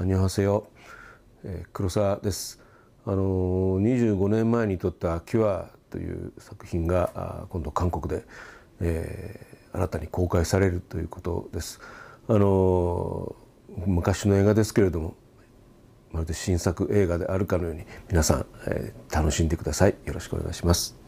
アニョハセヨ、黒沢です。あの25年前に撮った「キュア」という作品が今度韓国で、えー、新たに公開されるということです。あの昔の映画ですけれどもまるで新作映画であるかのように皆さん、えー、楽しんでくださいよろしくお願いします。